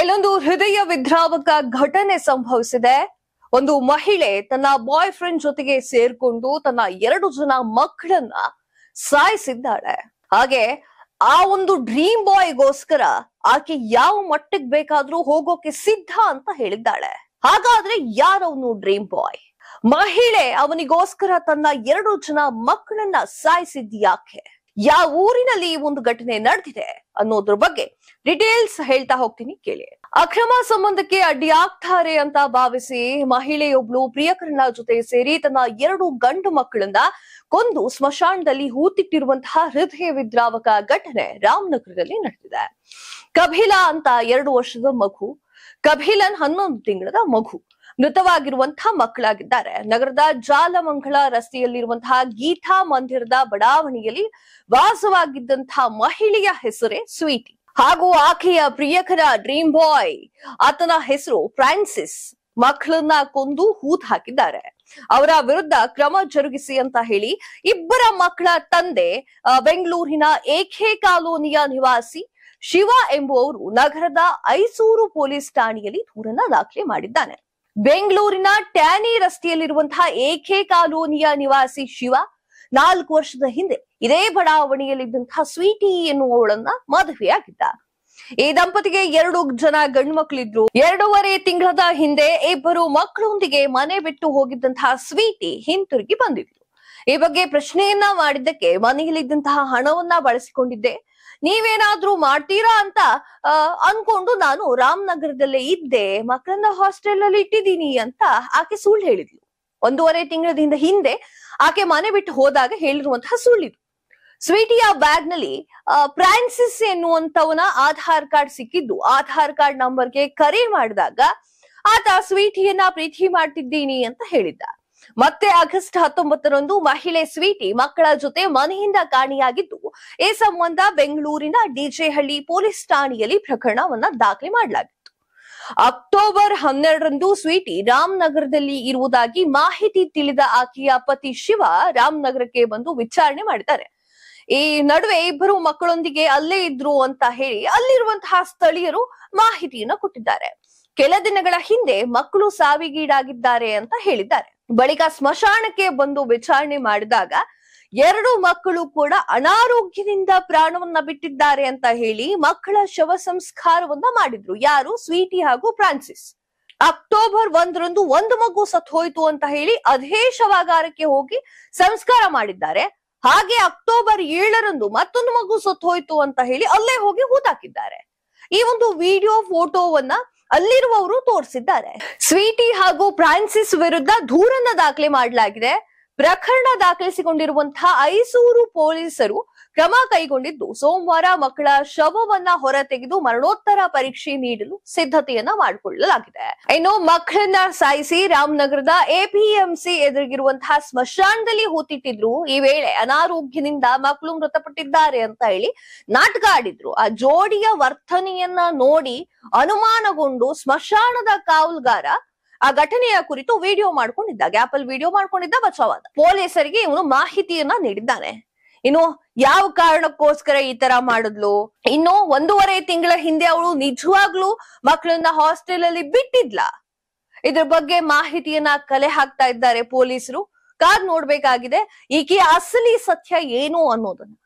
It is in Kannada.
ಇಲ್ಲೊಂದು ಹೃದಯ ವಿದ್ರಾವಕ ಘಟನೆ ಸಂಭವಿಸಿದೆ ಒಂದು ಮಹಿಳೆ ತನ್ನ ಬಾಯ್ ಫ್ರೆಂಡ್ ಜೊತೆಗೆ ಸೇರ್ಕೊಂಡು ತನ್ನ ಎರಡು ಜನ ಮಕ್ಕಳನ್ನ ಸಾಯಿಸಿದ್ದಾಳೆ ಹಾಗೆ ಆ ಒಂದು ಡ್ರೀಮ್ ಬಾಯ್ಗೋಸ್ಕರ ಆಕೆ ಯಾವ ಮಟ್ಟಕ್ಕೆ ಬೇಕಾದ್ರೂ ಹೋಗೋಕೆ ಸಿದ್ಧ ಅಂತ ಹೇಳಿದ್ದಾಳೆ ಹಾಗಾದ್ರೆ ಯಾರವನು ಡ್ರೀಮ್ ಬಾಯ್ ಮಹಿಳೆ ಅವನಿಗೋಸ್ಕರ ತನ್ನ ಎರಡು ಜನ ಮಕ್ಕಳನ್ನ ಸಾಯಿಸಿದ್ಯಾಕೆ ಯಾವ ಊರಿನಲ್ಲಿ ಈ ಒಂದು ಘಟನೆ ನಡೆದಿದೆ ಅನ್ನೋದ್ರ ಬಗ್ಗೆ ಡಿಟೇಲ್ಸ್ ಹೇಳ್ತಾ ಹೋಗ್ತೀನಿ ಕೇಳಿ ಅಕ್ರಮ ಸಂಬಂಧಕ್ಕೆ ಅಡ್ಡಿಯಾಗ್ತಾರೆ ಅಂತ ಭಾವಿಸಿ ಮಹಿಳೆಯೊಬ್ಳು ಪ್ರಿಯಕರನ ಜೊತೆ ಸೇರಿ ತನ್ನ ಎರಡು ಗಂಡು ಮಕ್ಕಳನ್ನ ಕೊಂದು ಸ್ಮಶಾನದಲ್ಲಿ ಹೂತಿಟ್ಟಿರುವಂತಹ ಹೃದಯ ವಿದ್ರಾವಕ ಘಟನೆ ರಾಮನಗರದಲ್ಲಿ ನಡೆದಿದೆ ಕಭಿಲಾ ಅಂತ ಎರಡು ವರ್ಷದ ಮಗು ಕಭಿಲನ್ ಹನ್ನೊಂದು ತಿಂಗಳ ಮಗು ಮೃತವಾಗಿರುವಂತಹ ಮಕ್ಕಳಾಗಿದ್ದಾರೆ ನಗರದ ಜಾಲಮಂಗಳ ರಸ್ತೆಯಲ್ಲಿರುವಂತಹ ಗೀತಾ ಮಂದಿರದ ಬಡಾವಣೆಯಲ್ಲಿ ವಾಸವಾಗಿದ್ದಂತಹ ಮಹಿಳೆಯ ಹೆಸರೇ ಸ್ವೀಟಿ ಹಾಗೂ ಆಕೆಯ ಪ್ರಿಯಕರ ಡ್ರೀಮ್ ಬಾಯ್ ಆತನ ಹೆಸರು ಫ್ರಾನ್ಸಿಸ್ ಮಕ್ಕಳನ್ನ ಕೊಂದು ಹೂತ್ ಹಾಕಿದ್ದಾರೆ ಅವರ ವಿರುದ್ಧ ಕ್ರಮ ಜರುಗಿಸಿ ಅಂತ ಹೇಳಿ ಇಬ್ಬರ ಮಕ್ಕಳ ತಂದೆ ಬೆಂಗಳೂರಿನ ಏಕೆ ಕಾಲೋನಿಯ ನಿವಾಸಿ ಶಿವ ಎಂಬುವವರು ನಗರದ ಐಸೂರು ಪೊಲೀಸ್ ಠಾಣೆಯಲ್ಲಿ ದೂರನ್ನ ದಾಖಲೆ ಮಾಡಿದ್ದಾನೆ ಬೆಂಗಳೂರಿನ ಟ್ಯಾನಿ ರಸ್ತೆಯಲ್ಲಿರುವಂತಹ ಏಕೆ ಕಾಲೋನಿಯ ನಿವಾಸಿ ಶಿವ ನಾಲ್ಕು ವರ್ಷದ ಹಿಂದೆ ಇದೇ ಬಡಾವಣೆಯಲ್ಲಿದ್ದಂತಹ ಸ್ವೀಟಿ ಎನ್ನುವವಳನ್ನ ಮದುವೆಯಾಗಿದ್ದ ಈ ದಂಪತಿಗೆ ಎರಡು ಜನ ಗಂಡು ಮಕ್ಕಳಿದ್ರು ಎರಡೂವರೆ ತಿಂಗಳದ ಹಿಂದೆ ಇಬ್ಬರು ಮಕ್ಕಳೊಂದಿಗೆ ಮನೆ ಬಿಟ್ಟು ಹೋಗಿದ್ದಂತಹ ಸ್ವೀಟಿ ಹಿಂತಿರುಗಿ ಬಂದಿದ್ರು ಈ ಬಗ್ಗೆ ಪ್ರಶ್ನೆಯನ್ನ ಮಾಡಿದ್ದಕ್ಕೆ ಮನೆಯಲ್ಲಿದ್ದಂತಹ ಹಣವನ್ನ ಬಳಸಿಕೊಂಡಿದ್ದೆ ನೀವೇನಾದ್ರೂ ಮಾಡ್ತೀರಾ ಅಂತ ಅನ್ಕೊಂಡು ನಾನು ರಾಮನಗರದಲ್ಲೇ ಇದ್ದೆ ಮಕ್ಕಳನ್ನ ಹಾಸ್ಟೆಲ್ ಅಲ್ಲಿ ಇಟ್ಟಿದ್ದೀನಿ ಅಂತ ಆಕೆ ಸುಳ್ಳು ಹೇಳಿದ್ಲು ಒಂದೂವರೆ ತಿಂಗಳದಿಂದ ಹಿಂದೆ ಆಕೆ ಮನೆ ಬಿಟ್ಟು ಹೋದಾಗ ಹೇಳಿರುವಂತಹ ಸುಳ್ಳಿದು ಸ್ವೀಟಿಯ ಬ್ಯಾಗ್ ನಲ್ಲಿ ಫ್ರಾನ್ಸಿಸ್ ಎನ್ನುವಂತವನ ಆಧಾರ್ ಕಾರ್ಡ್ ಸಿಕ್ಕಿದ್ದು ಆಧಾರ್ ಕಾರ್ಡ್ ನಂಬರ್ಗೆ ಕರೆ ಮಾಡಿದಾಗ ಆತ ಸ್ವೀಟಿಯನ್ನ ಪ್ರೀತಿ ಮಾಡ್ತಿದ್ದೀನಿ ಅಂತ ಹೇಳಿದ್ದ ಮತ್ತೆ ಆಗಸ್ಟ್ ಹತ್ತೊಂಬತ್ತರಂದು ಮಹಿಳೆ ಸ್ವೀಟಿ ಮಕ್ಕಳ ಜೊತೆ ಮನೆಯಿಂದ ಕಾಣಿಯಾಗಿದ್ದು ಈ ಸಂಬಂಧ ಬೆಂಗಳೂರಿನ ಡಿಜೆಹಳ್ಳಿ ಪೊಲೀಸ್ ಠಾಣೆಯಲ್ಲಿ ಪ್ರಕರಣವನ್ನ ದಾಖಲೆ ಮಾಡಲಾಗಿತ್ತು ಅಕ್ಟೋಬರ್ ಹನ್ನೆರಡರಂದು ಸ್ವೀಟಿ ರಾಮನಗರದಲ್ಲಿ ಇರುವುದಾಗಿ ಮಾಹಿತಿ ತಿಳಿದ ಆಕೆಯ ಪತಿ ಶಿವ ರಾಮನಗರಕ್ಕೆ ಬಂದು ವಿಚಾರಣೆ ಮಾಡಿದ್ದಾರೆ ಈ ನಡುವೆ ಇಬ್ಬರು ಮಕ್ಕಳೊಂದಿಗೆ ಅಲ್ಲೇ ಇದ್ರು ಅಂತ ಹೇಳಿ ಅಲ್ಲಿರುವಂತಹ ಸ್ಥಳೀಯರು ಮಾಹಿತಿಯನ್ನು ಕೊಟ್ಟಿದ್ದಾರೆ ಕೆಲ ದಿನಗಳ ಹಿಂದೆ ಮಕ್ಕಳು ಸಾವಿಗೀಡಾಗಿದ್ದಾರೆ ಅಂತ ಹೇಳಿದ್ದಾರೆ ಬಳಿಕ ಸ್ಮಶಾನಕ್ಕೆ ಬಂದು ವಿಚಾರಣೆ ಮಾಡಿದಾಗ ಎರಡು ಮಕ್ಕಳು ಕೂಡ ಅನಾರೋಗ್ಯದಿಂದ ಪ್ರಾಣವನ್ನ ಬಿಟ್ಟಿದ್ದಾರೆ ಅಂತ ಹೇಳಿ ಮಕ್ಕಳ ಶವ ಸಂಸ್ಕಾರವನ್ನ ಮಾಡಿದ್ರು ಯಾರು ಸ್ವೀಟಿ ಹಾಗೂ ಫ್ರಾನ್ಸಿಸ್ ಅಕ್ಟೋಬರ್ ಒಂದರಂದು ಒಂದು ಮಗು ಸತ್ ಹೋಯ್ತು ಅಂತ ಹೇಳಿ ಅದೇ ಶವಾಗಾರಕ್ಕೆ ಹೋಗಿ ಸಂಸ್ಕಾರ ಮಾಡಿದ್ದಾರೆ ಹಾಗೆ ಅಕ್ಟೋಬರ್ ಏಳರಂದು ಮತ್ತೊಂದು ಮಗು ಸತ್ ಹೋಯ್ತು ಅಂತ ಹೇಳಿ ಅಲ್ಲೇ ಹೋಗಿ ಹೂತಾಕಿದ್ದಾರೆ ಈ ಒಂದು ವಿಡಿಯೋ ಫೋಟೋವನ್ನ ಅಲ್ಲಿರುವವರು ತೋರಿಸಿದ್ದಾರೆ ಸ್ವೀಟಿ ಹಾಗೂ ಫ್ರಾನ್ಸಿಸ್ ವಿರುದ್ಧ ದೂರನ್ನ ದಾಖಲೆ ಮಾಡಲಾಗಿದೆ ಪ್ರಕರಣ ದಾಖಲಿಸಿಕೊಂಡಿರುವಂತಹ ಐಸೂರು ಪೊಲೀಸರು ಕ್ರಮ ಕೈಗೊಂಡಿದ್ದು ಸೋಮವಾರ ಮಕ್ಕಳ ಶವವನ್ನ ಹೊರತೆಗೆದು ಮರಣೋತ್ತರ ಪರೀಕ್ಷೆ ನೀಡಲು ಸಿದ್ಧತೆಯನ್ನ ಮಾಡಿಕೊಳ್ಳಲಾಗಿದೆ ಇನ್ನು ಮಕ್ಕಳನ್ನ ಸಾಯಿಸಿ ರಾಮನಗರದ ಎಪಿಎಂಸಿ ಎದುರಿಗಿರುವಂತಹ ಸ್ಮಶಾನದಲ್ಲಿ ಹೂತಿಟ್ಟಿದ್ರು ಈ ವೇಳೆ ಅನಾರೋಗ್ಯದಿಂದ ಮಕ್ಕಳು ಮೃತಪಟ್ಟಿದ್ದಾರೆ ಅಂತ ಹೇಳಿ ನಾಟಕ ಆಡಿದ್ರು ಆ ಜೋಡಿಯ ವರ್ತನೆಯನ್ನ ನೋಡಿ ಅನುಮಾನಗೊಂಡು ಸ್ಮಶಾನದ ಕಾವಲುಗಾರ ಆ ಘಟನೆಯ ಕುರಿತು ವಿಡಿಯೋ ಮಾಡ್ಕೊಂಡಿದ್ದ ಗ್ಯಾಪಲ್ ವಿಡಿಯೋ ಮಾಡ್ಕೊಂಡಿದ್ದ ಬಚಾವಾದ ಪೊಲೀಸರಿಗೆ ಇವನು ಮಾಹಿತಿಯನ್ನ ನೀಡಿದ್ದಾನೆ ಇನ್ನು ಯಾವ ಕಾರಣಕ್ಕೋಸ್ಕರ ಈ ತರ ಮಾಡಿದ್ಲು ಇನ್ನು ಒಂದೂವರೆ ತಿಂಗಳ ಹಿಂದೆ ಅವಳು ನಿಜವಾಗ್ಲೂ ಮಕ್ಕಳನ್ನ ಹಾಸ್ಟೆಲ್ ಅಲ್ಲಿ ಬಿಟ್ಟಿದ್ಲ ಇದ್ರ ಬಗ್ಗೆ ಮಾಹಿತಿಯನ್ನ ಕಲೆ ಹಾಕ್ತಾ ಇದ್ದಾರೆ ಪೊಲೀಸರು ಕಾದ್ ನೋಡ್ಬೇಕಾಗಿದೆ ಈಕೆ ಅಸಲಿ ಸತ್ಯ ಏನು ಅನ್ನೋದನ್ನ